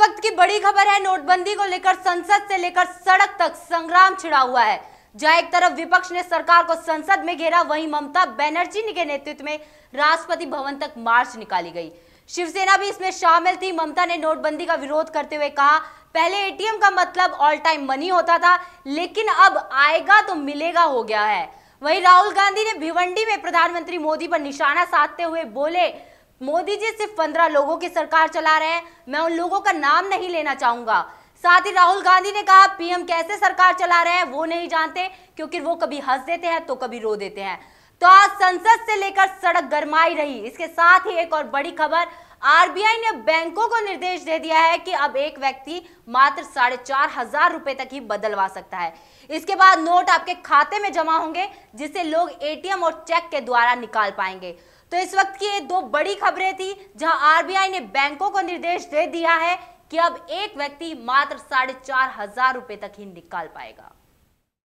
वक्त की बड़ी खबर है नोटबंदी को लेकर संसद से लेकर सड़क तक संग्राम छिड़ा हुआ है जहां एक तरफ विपक्ष ने सरकार को संसद में घेरा वहीं ममता बनर्जी के नेतृत्व में राष्ट्रपति भवन तक मार्च निकाली गई शिवसेना भी इसमें शामिल थी ममता ने नोटबंदी का विरोध करते हुए कहा पहले एटीएम का मतलब ऑल टाइम मनी होता था लेकिन अब आएगा तो मिलेगा हो गया है वहीं राहुल गांधी ने भिवंडी में प्रधानमंत्री मोदी पर निशाना साधते हुए बोले मोदी जी सिर्फ पंद्रह लोगों की सरकार चला रहे हैं मैं उन लोगों का नाम नहीं लेना चाहूंगा साथ ही राहुल गांधी ने कहा पीएम कैसे सरकार चला रहे हैं वो नहीं जानते क्योंकि वो कभी हंस देते हैं तो कभी रो देते हैं तो आज संसद से लेकर सड़क गरमाई रही इसके साथ ही एक और बड़ी खबर आरबीआई ने बैंकों को निर्देश दे दिया है कि अब एक व्यक्ति मात्र साढ़े चार हजार रुपए तक ही बदलवा सकता है इसके बाद नोट आपके खाते में जमा होंगे जिसे लोग एटीएम और चेक के द्वारा निकाल पाएंगे तो इस वक्त की ये दो बड़ी खबरें थी जहां आरबीआई ने बैंकों को निर्देश दे दिया है कि अब एक व्यक्ति मात्र साढ़े चार हजार रुपए तक ही निकाल पाएगा